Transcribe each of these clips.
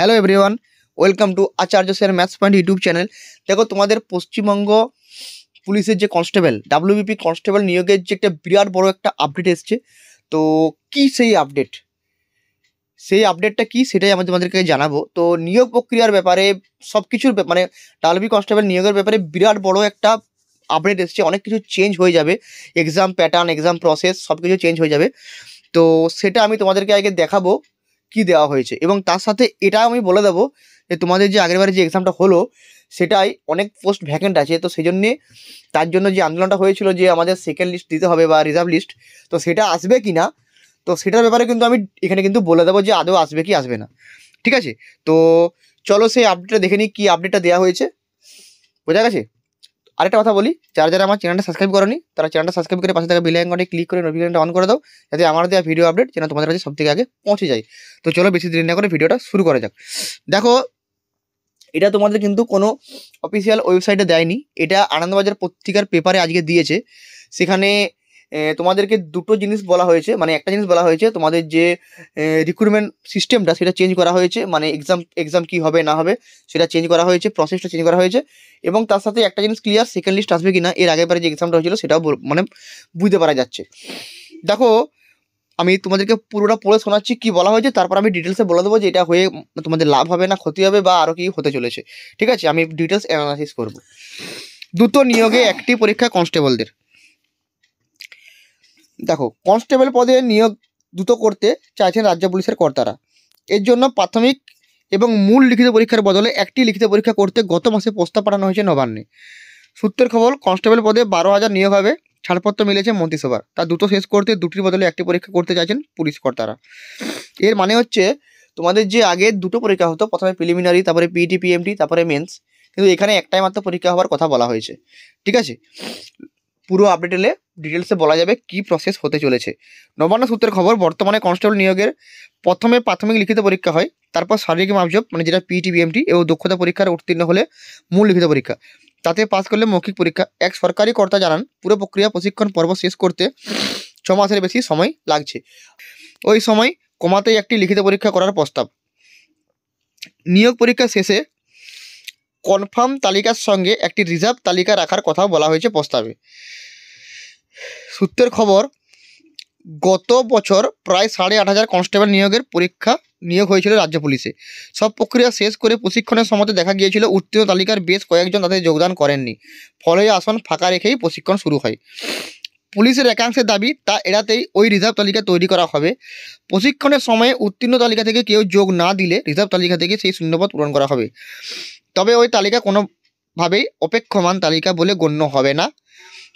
hello everyone welcome to Acharya sir maths point YouTube channel দেখো তোমাদের পশ্চিমবঙ্গ পুলিশের যে কনস্টেবল ডাব্লিউবিপি কনস্টেবল নিয়োগের যে একটা বিরাট বড় একটা আপডেট এসছে তো কি সেই আপডেট সেই আপডেটটা কি সেটাই আমি তোমাদেরকে জানাবো তো নিয়োগ প্রক্রিয়ার ব্যাপারে সব কিছুর মানে ডালবি কনস্টেবল নিয়োগের ব্যাপারে বিরাট বড় একটা আপডেট এসছে অনেক কিছু চেঞ্জ হয়ে যাবে এক্সাম প্যাটার্ন এক্সাম প্রসেস সব কিছু চেঞ্জ হয়ে যাবে তো সেটা আমি তোমাদেরকে আগে দেখাবো কি দেওয়া হয়েছে এবং তার সাথে এটা আমি বলে দেবো যে তোমাদের যে আগেরবারে যে এক্সামটা হলো সেটাই অনেক পোস্ট ভ্যাকেন্ট আছে তো সেই জন্যে তার জন্য যে আন্দোলনটা হয়েছিল যে আমাদের সেকেন্ড লিস্ট দিতে হবে বা রিজার্ভ লিস্ট তো সেটা আসবে কি না তো সেটার ব্যাপারে কিন্তু আমি এখানে কিন্তু বলে দেবো যে আদৌ আসবে কি আসবে না ঠিক আছে তো চলো সেই আপডেটটা দেখে নিই কী আপডেটটা দেওয়া হয়েছে বোঝা গেছে আরেকটা কথা বলি যারা যারা আমার চ্যানেলটা সাবস্ক্রাইব করেনি তারা চ্যানেলটা সাবস্ক্রাইব করে পাশে থাকা বিল আইকনটা ক্লিক করে নোটিফিকেশনটা অন করে দাও যাতে আমার দেওয়া ভিডিও আপডেট যেন তোমাদের কাছে সবথেকে আগে পৌঁছে যায় তো চলো বেশি দেরি না করে ভিডিওটা শুরু করা যাক দেখো এটা তোমাদের কিন্তু কোনো অফিসিয়াল ওয়েবসাইটে দেয়নি এটা আনন্দবাজার পত্রিকার পেপারে আজকে দিয়েছে সেখানে তোমাদেরকে দুটো জিনিস বলা হয়েছে মানে একটা জিনিস বলা হয়েছে তোমাদের যে রিক্রুটমেন্ট সিস্টেমটা সেটা চেঞ্জ করা হয়েছে মানে এক্সাম এক্সাম কী হবে না হবে সেটা চেঞ্জ করা হয়েছে প্রসেসটা চেঞ্জ করা হয়েছে এবং তার সাথে একটা জিনিস ক্লিয়ার সেকেন্ড লিস্ট আসবে কি না এর আগের যে এক্সামটা হয়েছিল সেটাও মানে বুঝতে পারা যাচ্ছে দেখো আমি তোমাদেরকে পুরোটা পড়ে শোনাচ্ছি কি বলা হয়েছে তারপর আমি ডিটেলসে বলে দেবো যে এটা হয়ে তোমাদের লাভ হবে না ক্ষতি হবে বা আরও কি হতে চলেছে ঠিক আছে আমি ডিটেলস অ্যানালাইসিস করব দ্রুত নিয়োগে একটি পরীক্ষা কনস্টেবলদের দেখো কনস্টেবল পদে নিয়োগ দ্রুত করতে চাইছেন রাজ্য পুলিশের কর্তারা এর জন্য প্রাথমিক এবং মূল লিখিত পরীক্ষার বদলে একটি লিখিত পরীক্ষা করতে গত মাসে প্রস্তাব পাঠানো হয়েছে নবান্নে সূত্রের খবর কনস্টেবল পদে বারো হাজার নিয়োগ হবে ছাড়পত্র মিলেছে মন্ত্রিসভার তা দ্রুত শেষ করতে দুটির বদলে একটি পরীক্ষা করতে চাইছেন পুলিশ কর্তারা এর মানে হচ্ছে তোমাদের যে আগে দুটো পরীক্ষা হতো প্রথমে প্রিলিমিনারি তারপরে পিটি পিএমটি e তারপরে মেন্স কিন্তু এখানে একটাই মাত্র পরীক্ষা হওয়ার কথা বলা হয়েছে ঠিক আছে পুরো আপডেট এলে ডিটেলসে বলা যাবে কি প্রসেস হতে চলেছে নবান্ন সূত্রের খবর বর্তমানে কনস্টেবল নিয়োগের প্রথমে প্রাথমিক লিখিত পরীক্ষা হয় তারপর শারীরিক মাপজব মানে যেটা পিটি বিএমটি এবং দক্ষতা পরীক্ষার উত্তীর্ণ হলে মূল লিখিত পরীক্ষা তাতে পাস করলে মৌখিক পরীক্ষা এক সরকারি কর্তা জানান পুরো প্রক্রিয়া প্রশিক্ষণ পর্ব শেষ করতে ছ মাসের বেশি সময় লাগছে ওই সময় কমাতেই একটি লিখিত পরীক্ষা করার প্রস্তাব নিয়োগ পরীক্ষা শেষে কনফার্ম তালিকার সঙ্গে একটি রিজার্ভ তালিকা রাখার কথা বলা হয়েছে প্রস্তাবে সূত্রের খবর গত বছর প্রায় সাড়ে আট হাজার কনস্টেবল নিয়োগের পরীক্ষা নিয়োগ হয়েছিল রাজ্য পুলিশে সব প্রক্রিয়া শেষ করে প্রশিক্ষণের সময় দেখা গিয়েছিল উত্তীর্ণ তালিকার বেশ কয়েকজন তাদের যোগদান করেননি ফলে আসন ফাঁকা রেখেই প্রশিক্ষণ শুরু হয় পুলিশের একাংশের দাবি তা এড়াতেই ওই রিজার্ভ তালিকা তৈরি করা হবে প্রশিক্ষণের সময়ে উত্তীর্ণ তালিকা থেকে কেউ যোগ না দিলে রিজার্ভ তালিকা থেকে সেই শূন্যপদ পূরণ করা হবে তবে ওই তালিকা কোনোভাবেই অপেক্ষমান তালিকা বলে গণ্য হবে না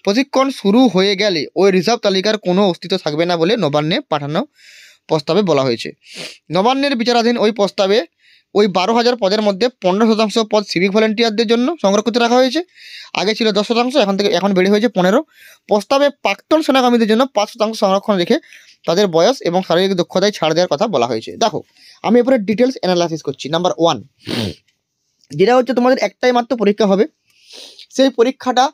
প্রশিক্ষণ শুরু হয়ে গেলে ওই রিজার্ভ তালিকার কোনো অস্তিত্ব থাকবে না বলে নবান্নে পাঠানো প্রস্তাবে বলা হয়েছে নবান্নের বিচারাধীন ওই প্রস্তাবে ওই বারো হাজার পদের মধ্যে পনেরো শতাংশ পদ সিভিক ভলেন্টিয়ারদের জন্য সংরক্ষিত রাখা হয়েছে আগে ছিল দশ শতাংশ এখন থেকে এখন বেড়ে হয়েছে পনেরো প্রস্তাবে প্রাক্তন সেনাকর্মীদের জন্য পাঁচ শতাংশ সংরক্ষণ রেখে তাদের বয়স এবং শারীরিক দক্ষতায় ছাড় দেওয়ার কথা বলা হয়েছে দেখো আমি এরপরে ডিটেলস অ্যানালাইসিস করছি নাম্বার ওয়ান যেটা হচ্ছে তোমাদের একটাই মাত্র পরীক্ষা হবে সেই পরীক্ষাটা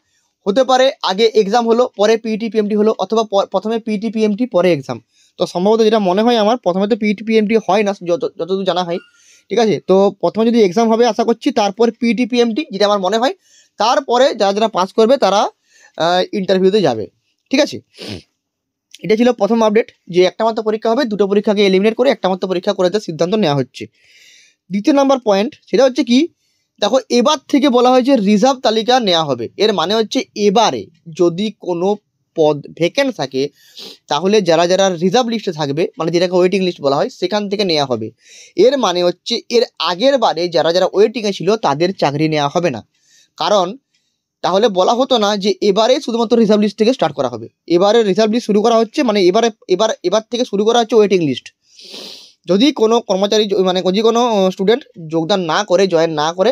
হতে পারে আগে এক্সাম হলো পরে পিইটি পিএমটি e হলো অথবা প্রথমে পিইটি পিএমটি e পরে এক্সাম তো সম্ভবত যেটা মনে হয় আমার প্রথমে তো পিইটি পিএমটি e হয় না যত যতদূর জানা হয় ঠিক আছে তো প্রথমে যদি এক্সাম হবে আশা করছি তারপর পিইটি পিএমটি যেটা আমার মনে হয় তারপরে যারা যারা পাস করবে তারা ইন্টারভিউতে যাবে ঠিক আছে এটা ছিল প্রথম আপডেট যে একটা মাত্র পরীক্ষা হবে দুটো পরীক্ষাকে এলিমিনেট করে একটা মাত্র পরীক্ষা করে দেওয়ার সিদ্ধান্ত নেওয়া হচ্ছে দ্বিতীয় নাম্বার পয়েন্ট সেটা হচ্ছে কি দেখো এবার থেকে বলা হয়েছে রিজার্ভ তালিকা নেওয়া হবে এর মানে হচ্ছে এবারে যদি কোনো পদ ভেকেন্ট থাকে তাহলে যারা যারা রিজার্ভ লিস্টে থাকবে মানে যেটাকে ওয়েটিং লিস্ট বলা হয় সেখান থেকে নেওয়া হবে এর মানে হচ্ছে এর আগের বারে যারা যারা ওয়েটিংয়ে ছিল তাদের চাকরি নেওয়া হবে না কারণ তাহলে বলা হতো না যে এবারে শুধুমাত্র রিজার্ভ লিস্ট থেকে স্টার্ট করা হবে এবারে রিজার্ভ লিস্ট শুরু করা হচ্ছে মানে এবারে এবার এবার থেকে শুরু করা হচ্ছে ওয়েটিং লিস্ট যদি কোনো কর্মচারী মানে যদি কোনো স্টুডেন্ট যোগদান না করে জয়েন না করে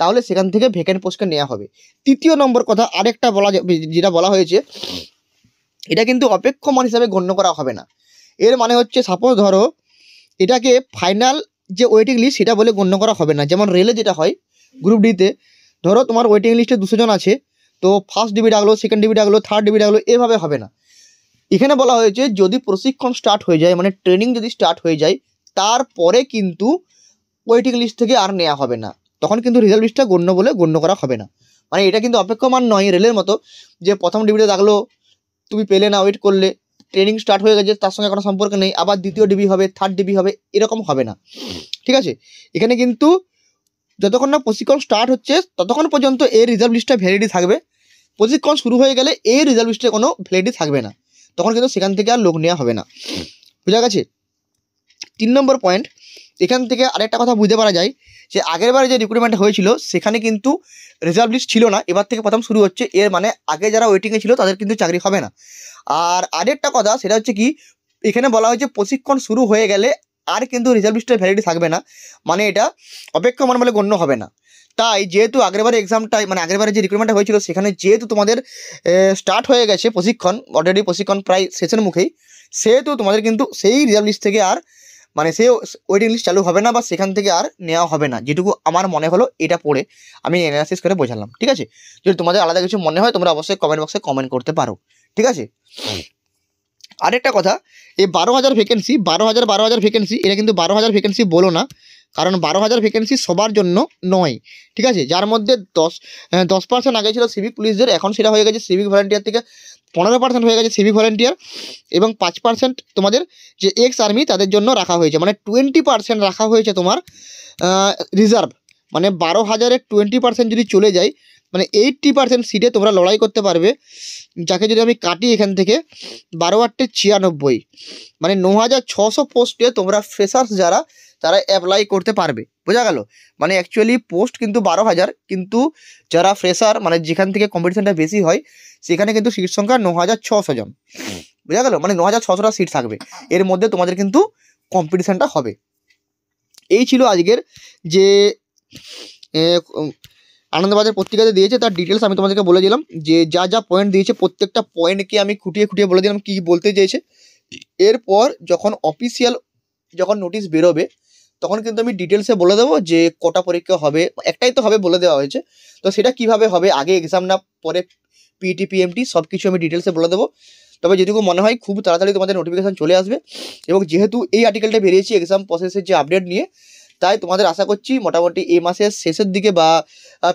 তাহলে সেখান থেকে ভেকেন্ট পোস্টকে নেওয়া হবে তৃতীয় নম্বর কথা আরেকটা বলা যেটা বলা হয়েছে এটা কিন্তু অপেক্ষমান হিসাবে গণ্য করা হবে না এর মানে হচ্ছে সাপোজ ধরো এটাকে ফাইনাল যে ওয়েটিং লিস্ট সেটা বলে গণ্য করা হবে না যেমন রেলে যেটা হয় গ্রুপ ডিতে ধরো তোমার ওয়েটিং লিস্টে দুশো জন আছে তো ফার্স্ট ডিবি ডাকলো সেকেন্ড ডিবি ডাকলো থার্ড ডিবি ডাকলো এভাবে হবে না এখানে বলা হয়েছে যদি প্রশিক্ষণ স্টার্ট হয়ে যায় মানে ট্রেনিং যদি স্টার্ট হয়ে যায় তারপরে কিন্তু ওয়েটিং লিস্ট থেকে আর নেওয়া হবে না তখন কিন্তু রিজার্ভ লিস্টটা গণ্য বলে গণ্য করা হবে না মানে এটা কিন্তু অপেক্ষমান নয় রেলের মতো যে প্রথম ডিবিটা থাকলো তুমি পেলে না ওয়েট করলে ট্রেনিং স্টার্ট হয়ে গেছে তার সঙ্গে কোনো সম্পর্ক নেই আবার দ্বিতীয় ডিবি হবে থার্ড ডিবি হবে এরকম হবে না ঠিক আছে এখানে কিন্তু যতক্ষণ না প্রশিক্ষণ স্টার্ট হচ্ছে ততক্ষণ পর্যন্ত এই রিজার্ভ লিস্টটা ভ্যালিডি থাকবে প্রশিক্ষণ শুরু হয়ে গেলে এই রিজার্ভ লিস্টে কোনো ভ্যালিডি থাকবে না তখন কিন্তু সেখান থেকে আর লোক নেওয়া হবে না বুঝা গেছে তিন নম্বর পয়েন্ট এখান থেকে আরেকটা কথা বুঝতে পারা যায় যে আগের বারে যে রিক্রুটমেন্ট হয়েছিল সেখানে কিন্তু রিজার্ভ লিস্ট ছিল না এবার থেকে প্রথম শুরু হচ্ছে এর মানে আগে যারা ওয়েটিংয়ে ছিল তাদের কিন্তু চাকরি হবে না আর আরেকটা কথা সেটা হচ্ছে কি এখানে বলা হয়েছে প্রশিক্ষণ শুরু হয়ে গেলে আর কিন্তু রিজার্ভ লিস্টের ভ্যালিডি থাকবে না মানে এটা অপেক্ষমান বলে গণ্য হবে না তাই যেহেতু আগেরবারে এক্সামটা মানে আগেরবারে যে রিক্রুটমেন্টটা হয়েছিল সেখানে যেহেতু তোমাদের স্টার্ট হয়ে গেছে প্রশিক্ষণ অলরেডি প্রশিক্ষণ প্রায় শেষের মুখেই সেহেতু তোমাদের কিন্তু সেই রিজার্ভ লিস্ট থেকে আর মানে সে ওয়েটিং লিস্ট চালু হবে না বা সেখান থেকে আর নেওয়া হবে না যেটুকু আমার মনে হলো এটা পড়ে আমি অ্যানালাইসিস করে বোঝালাম ঠিক আছে যদি তোমাদের আলাদা কিছু মনে হয় তোমরা অবশ্যই কমেন্ট বক্সে কমেন্ট করতে পারো ঠিক আছে আরেকটা কথা এই বারো হাজার ভ্যাকেন্সি বারো হাজার বারো হাজার ভ্যাকেন্সি এটা কিন্তু বারো হাজার ভ্যাকেন্সি বলো না কারণ বারো হাজার ভ্যাকেন্সি সবার জন্য নয় ঠিক আছে যার মধ্যে দশ দশ পার্সেন্ট আগে ছিল সিভিক পুলিশদের এখন সেটা হয়ে গেছে সিভিক ভলেন্টিয়ার থেকে পনেরো পার্সেন্ট হয়ে গেছে সিভিক ভলেন্টিয়ার এবং পাঁচ পার্সেন্ট তোমাদের যে এক্স আর্মি তাদের জন্য রাখা হয়েছে মানে টোয়েন্টি পার্সেন্ট রাখা হয়েছে তোমার রিজার্ভ মানে বারো হাজারের টোয়েন্টি পার্সেন্ট যদি চলে যায় মানে এইট্টি পার্সেন্ট সিটে তোমরা লড়াই করতে পারবে যাকে যদি আমি কাটি এখান থেকে বারো আটটে ছিয়ানব্বই মানে ন হাজার ছশো পোস্টে তোমরা ফ্রেশার্স যারা তারা অ্যাপ্লাই করতে পারবে বোঝা গেল মানে অ্যাকচুয়ালি পোস্ট কিন্তু বারো হাজার কিন্তু যারা ফ্রেশার মানে যেখান থেকে কম্পিটিশানটা বেশি হয় সেখানে কিন্তু সিট সংখ্যা ন হাজার ছশো জন বোঝা গেল মানে ন হাজার ছশোটা সিট থাকবে এর মধ্যে তোমাদের কিন্তু কম্পিটিশানটা হবে এই ছিল আজকের যে আনন্দবাজার পত্রিকাতে দিয়েছে তার ডিটেলস আমি তোমাদেরকে বলে দিলাম যে যা যা পয়েন্ট দিয়েছে প্রত্যেকটা পয়েন্টকে আমি খুঁটিয়ে খুঁটিয়ে বলে দিলাম কী বলতে চেয়েছে এরপর যখন অফিসিয়াল যখন নোটিশ বেরোবে তখন কিন্তু আমি ডিটেলসে বলে দেবো যে কটা পরীক্ষা হবে একটাই তো হবে বলে দেওয়া হয়েছে তো সেটা কিভাবে হবে আগে এক্সাম না পরে পিটি পিএমটি e সব কিছু আমি ডিটেলসে বলে দেবো তবে যেটুকু মনে হয় খুব তাড়াতাড়ি তোমাদের নোটিফিকেশান চলে আসবে এবং যেহেতু এই আর্টিকেলটা বেরিয়েছি এক্সাম প্রসেসের যে আপডেট নিয়ে তাই তোমাদের আশা করছি মোটামুটি এই মাসের শেষের দিকে বা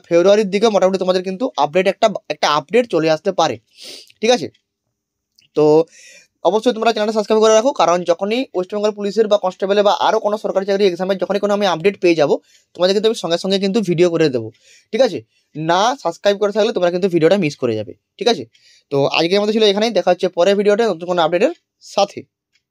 ফেব্রুয়ারির দিকে মোটামুটি তোমাদের কিন্তু আপডেট একটা একটা আপডেট চলে আসতে পারে ঠিক আছে তো অবশ্যই তোমরা চ্যানেলটা সাবস্ক্রাইব করে রাখো কারণ যখনই ওয়েস্টবেঙ্গল পুলিশের বা কনস্টেবলের বা আরও কোনো সরকারি চাকরি এক্সামের যখনই কোনো আমি আপডেট পেয়ে যাবো তোমাদের কিন্তু আমি সঙ্গে সঙ্গে কিন্তু ভিডিও করে দেবো ঠিক আছে না সাবস্ক্রাইব করে থাকলে তোমরা কিন্তু ভিডিওটা মিস করে যাবে ঠিক আছে তো আজকের আমাদের ছিল এখানেই দেখা হচ্ছে পরের ভিডিওটা নতুন কোনো আপডেটের সাথে